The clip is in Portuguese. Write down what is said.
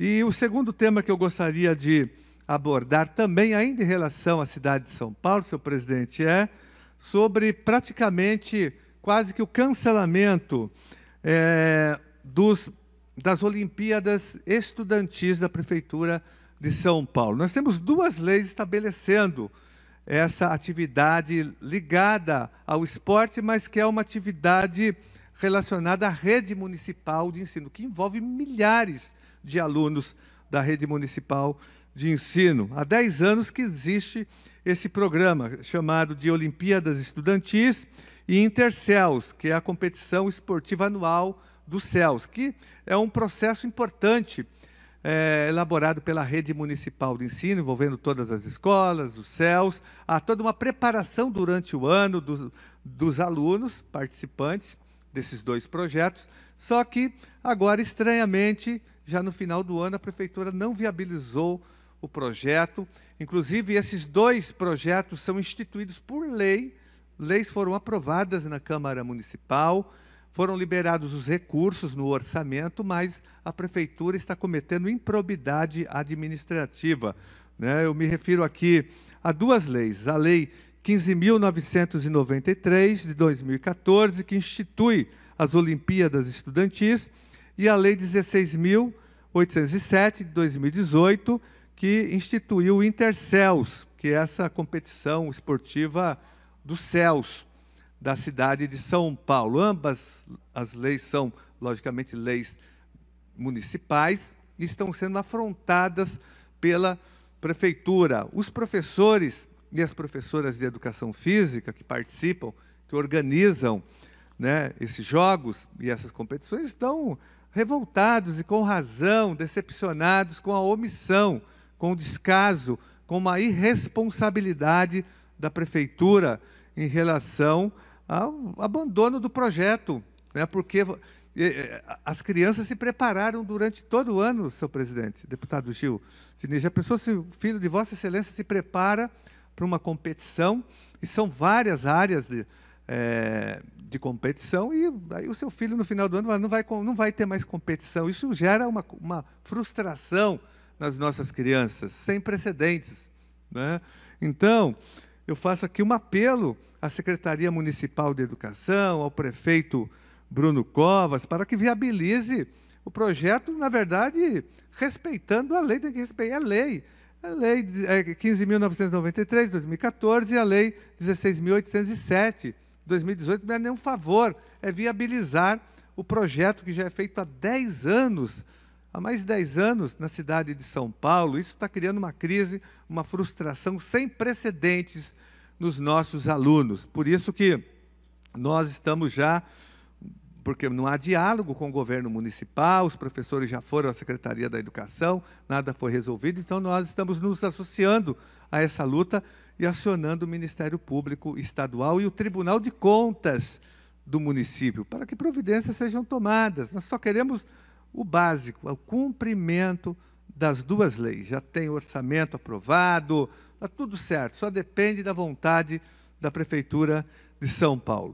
E o segundo tema que eu gostaria de abordar, também ainda em relação à cidade de São Paulo, seu presidente, é sobre praticamente quase que o cancelamento é, dos, das Olimpíadas Estudantis da Prefeitura de São Paulo. Nós temos duas leis estabelecendo essa atividade ligada ao esporte, mas que é uma atividade relacionada à rede municipal de ensino, que envolve milhares de alunos da rede municipal de ensino. Há 10 anos que existe esse programa, chamado de Olimpíadas Estudantis e Intercels, que é a competição esportiva anual do CELS, que é um processo importante é, elaborado pela rede municipal de ensino, envolvendo todas as escolas, os CELS, há toda uma preparação durante o ano dos, dos alunos participantes desses dois projetos, só que agora, estranhamente, já no final do ano, a prefeitura não viabilizou o projeto. Inclusive, esses dois projetos são instituídos por lei, leis foram aprovadas na Câmara Municipal, foram liberados os recursos no orçamento, mas a prefeitura está cometendo improbidade administrativa. Né? Eu me refiro aqui a duas leis: a Lei 15.993 de 2014, que institui as Olimpíadas Estudantis, e a Lei 16.807 de 2018, que instituiu o Intercels, que é essa competição esportiva dos céus da cidade de São Paulo. Ambas as leis são, logicamente, leis municipais e estão sendo afrontadas pela prefeitura. Os professores e as professoras de educação física que participam, que organizam né, esses jogos e essas competições, estão revoltados e com razão, decepcionados com a omissão, com o descaso, com uma irresponsabilidade da prefeitura em relação ao abandono do projeto, né, porque as crianças se prepararam durante todo o ano, seu presidente, deputado Gil. Já pensou se o filho de Vossa Excelência se prepara para uma competição, e são várias áreas de, é, de competição, e aí o seu filho, no final do ano, não vai, não vai ter mais competição. Isso gera uma, uma frustração nas nossas crianças, sem precedentes. Né? Então, eu faço aqui um apelo à Secretaria Municipal de Educação, ao prefeito Bruno Covas, para que viabilize o projeto, na verdade, respeitando a lei, tem que respeitar a lei. A Lei 15.993, 2014, é, e a Lei 16.807, 2018, não é nenhum favor, é viabilizar o projeto que já é feito há 10 anos, há mais de 10 anos, na cidade de São Paulo. Isso está criando uma crise, uma frustração sem precedentes nos nossos alunos. Por isso que nós estamos já porque não há diálogo com o governo municipal, os professores já foram à Secretaria da Educação, nada foi resolvido, então nós estamos nos associando a essa luta e acionando o Ministério Público Estadual e o Tribunal de Contas do município, para que providências sejam tomadas. Nós só queremos o básico, o cumprimento das duas leis. Já tem orçamento aprovado, está tudo certo, só depende da vontade da Prefeitura de São Paulo.